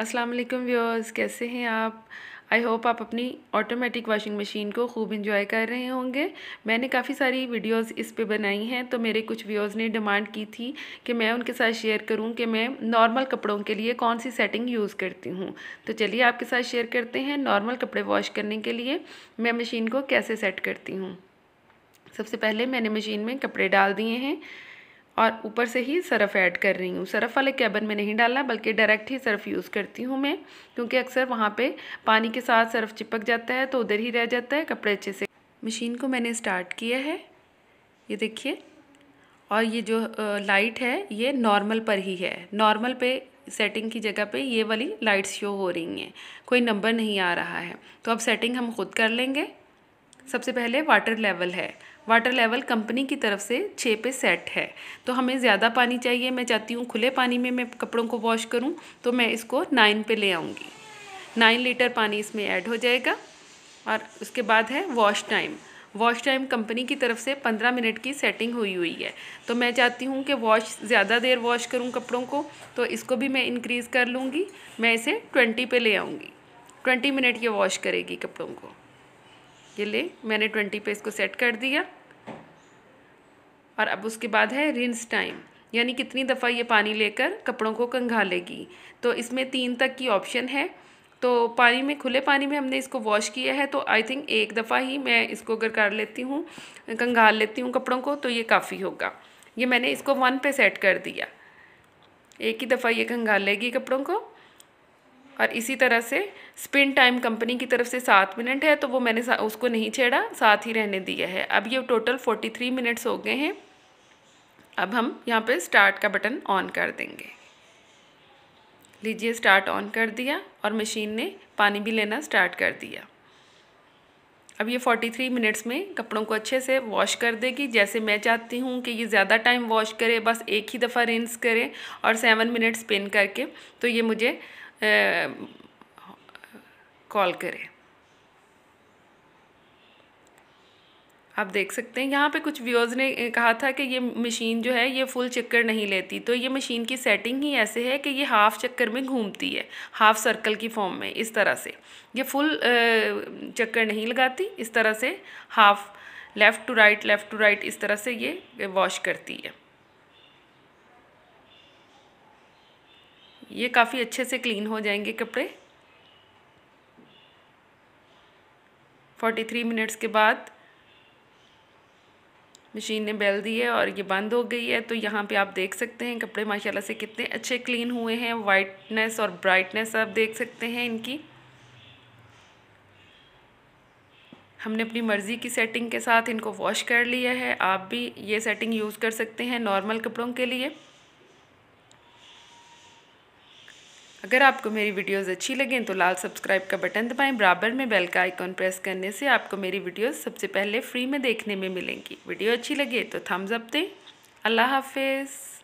अस्सलाम वालेकुम व्यूअर्स कैसे हैं आप आई होप आप अपनी ऑटोमेटिक वॉशिंग मशीन को खूब इंजॉय कर रहे होंगे मैंने काफ़ी सारी वीडियोस इस पे बनाई हैं तो मेरे कुछ व्यूअर्स ने डिमांड की थी कि मैं उनके साथ शेयर करूं कि मैं नॉर्मल कपड़ों के लिए कौन सी सेटिंग यूज़ करती हूं तो चलिए आपके साथ शेयर करते हैं नॉर्मल कपड़े वॉश करने के लिए मैं मशीन को कैसे सेट करती हूँ सबसे पहले मैंने मशीन में कपड़े डाल दिए हैं और ऊपर से ही सरफ़ ऐड कर रही हूँ सरफ़ वाले कैबन में नहीं डालना बल्कि डायरेक्ट ही सरफ़ यूज़ करती हूँ मैं क्योंकि अक्सर वहाँ पे पानी के साथ सरफ़ चिपक जाता है तो उधर ही रह जाता है कपड़े अच्छे से मशीन को मैंने स्टार्ट किया है ये देखिए और ये जो लाइट है ये नॉर्मल पर ही है नॉर्मल पे सेटिंग की जगह पे ये वाली लाइट्स शो हो रही हैं कोई नंबर नहीं आ रहा है तो अब सेटिंग हम खुद कर लेंगे सबसे पहले वाटर लेवल है वाटर लेवल कंपनी की तरफ से छः पे सेट है तो हमें ज़्यादा पानी चाहिए मैं चाहती हूँ खुले पानी में मैं कपड़ों को वॉश करूँ तो मैं इसको नाइन पे ले आऊँगी नाइन लीटर पानी इसमें ऐड हो जाएगा और उसके बाद है wash time wash time company की तरफ से पंद्रह मिनट की सेटिंग हुई हुई है तो मैं चाहती हूँ कि वॉश ज़्यादा देर वॉश करूँ कपड़ों को तो इसको भी मैं इंक्रीज़ कर लूँगी मैं इसे ट्वेंटी पे ले आऊँगी ट्वेंटी मिनट ये वॉश करेगी कपड़ों को ये ले मैंने ट्वेंटी पे इसको सेट कर दिया और अब उसके बाद है रिंस टाइम यानी कितनी दफ़ा ये पानी लेकर कपड़ों को कंघा लेगी तो इसमें तीन तक की ऑप्शन है तो पानी में खुले पानी में हमने इसको वॉश किया है तो आई थिंक एक दफ़ा ही मैं इसको अगर कर लेती हूँ कंघाल लेती हूँ कपड़ों को तो ये काफ़ी होगा ये मैंने इसको वन पे सेट कर दिया एक ही दफ़ा ये कंघाल लेगी कपड़ों को और इसी तरह से स्पिन टाइम कंपनी की तरफ से सात मिनट है तो वो मैंने उसको नहीं छेड़ा साथ ही रहने दिया है अब ये टोटल फोर्टी थ्री मिनट्स हो गए हैं अब हम यहाँ पे स्टार्ट का बटन ऑन कर देंगे लीजिए स्टार्ट ऑन कर दिया और मशीन ने पानी भी लेना स्टार्ट कर दिया अब ये फोर्टी थ्री मिनट्स में कपड़ों को अच्छे से वॉश कर देगी जैसे मैं चाहती हूँ कि ये ज़्यादा टाइम वॉश करे बस एक ही दफ़ा रिंस करें और सेवन मिनट्स स्पिन करके तो ये मुझे कॉल करें आप देख सकते हैं यहाँ पे कुछ व्यूअर्स ने कहा था कि ये मशीन जो है ये फुल चक्कर नहीं लेती तो ये मशीन की सेटिंग ही ऐसे है कि ये हाफ़ चक्कर में घूमती है हाफ़ सर्कल की फॉर्म में इस तरह से ये फुल चक्कर नहीं लगाती इस तरह से half left to right left to right इस तरह से ये वॉश करती है ये काफ़ी अच्छे से क्लीन हो जाएंगे कपड़े 43 मिनट्स के बाद मशीन ने बेल दी है और ये बंद हो गई है तो यहाँ पे आप देख सकते हैं कपड़े माशाल्लाह से कितने अच्छे क्लीन हुए हैं वाइटनेस और ब्राइटनेस आप देख सकते हैं इनकी हमने अपनी मर्ज़ी की सेटिंग के साथ इनको वॉश कर लिया है आप भी ये सेटिंग यूज़ कर सकते हैं नॉर्मल कपड़ों के लिए अगर आपको मेरी वीडियोस अच्छी लगें तो लाल सब्सक्राइब का बटन दबाएं बराबर में बेल का आइकॉन प्रेस करने से आपको मेरी वीडियोस सबसे पहले फ्री में देखने में मिलेंगी वीडियो अच्छी लगे तो थम्स अप दें अल्लाह हाफिज़